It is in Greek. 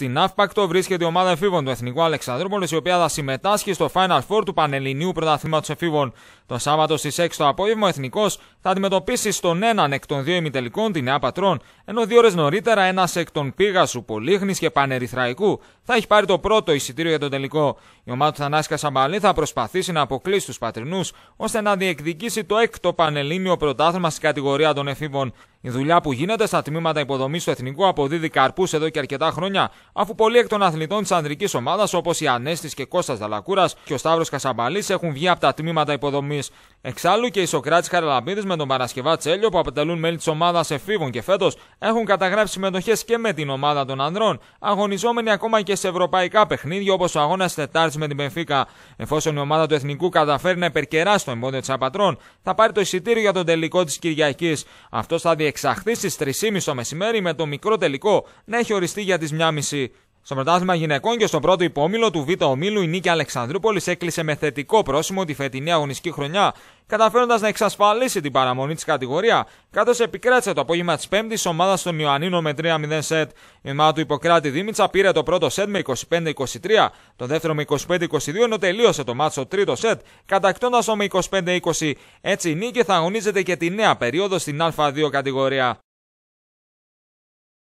Στην Αφπακτο βρίσκεται η ομάδα εφήβων του Εθνικού Αλεξανδρούπολη, η οποία θα συμμετάσχει στο Final Four του Πανελληνίου Πρωταθλήματος Εφήβων. Το Σάββατο στις 6 το απόγευμα, ο Εθνικός θα αντιμετωπίσει στον έναν εκ των δύο ημιτελικών τη Νέα Πατρών, ενώ δύο ώρες νωρίτερα ένας εκ των Πίγασου, Πολύχνης και Πανερυθραϊκού θα έχει πάρει το πρώτο εισιτήριο για τον τελικό. Η ομάδα του Θανάσκα Σαμπαλή θα προσπαθήσει να αποκλείσει τους πατρινούς, ώστε να διεκδικήσει το έκτο Πανελλήνιο Πρωτάθλημα στην κατηγορία των εφήβων. Η δουλειά που γίνεται στα τμήματα υποδομής του Εθνικού αποδίδει καρπούς εδώ και αρκετά χρόνια, αφού πολλοί εκ των αθλητών της ανδρικής ομάδας, όπως οι Ανέστης και Κώστας Δαλακούρας και ο Σταύρος Κασαμπαλής, έχουν βγει από τα τμήματα υποδομής. Εξάλλου και οι Σοκράτης Χαραλαμπίδης με τον Παρασκευά Τσέλιο, που αποτελούν μέλη της ομάδας εφήβων και φέτος, έχουν καταγράψει συμμετοχές και με την ομάδα των ανδρών, αγωνιζόμενοι ακόμα και σε ευρωπαϊκά παιχνίδια όπως ο αγώνας Τετάρτης με την Πενφίκα. Εφόσον η ομάδα του Εθνικού καταφέρει να υπερκεράσει το εμπόδιο της Απατρών, θα πάρει το εισιτήριο για τον τελικό της Κυριακής. Αυτό θα διεξαχθεί στις 3.30 το μεσημέρι με το μικρό τελικό να έχει οριστεί για τις 1.30. Στο πρωτάθλημα γυναικών και στον πρώτο υπόμιλο του Β' ομίλου η Νίκη Αλεξανδρούπολης έκλεισε με θετικό πρόσημο τη φετινή αγωνιστική χρονιά, καταφέροντας να εξασφαλίσει την παραμονή της κατηγορία, καθώς επικράτησε το απόγευμα της Πέμπτης ομάδας των Ιωαννίνων με 3-0 σετ. Η ομάδα του Υποκράτη Δήμητσα πήρε το πρώτο σετ με 25-23, το δεύτερο με 25-22, ενώ τελείωσε το μάτσο τρίτο σετ, κατακτώντας το με 25-20. Έτσι η Νίκη θα αγωνίζεται και τη νέα περίοδο στην Α2 κατηγορία.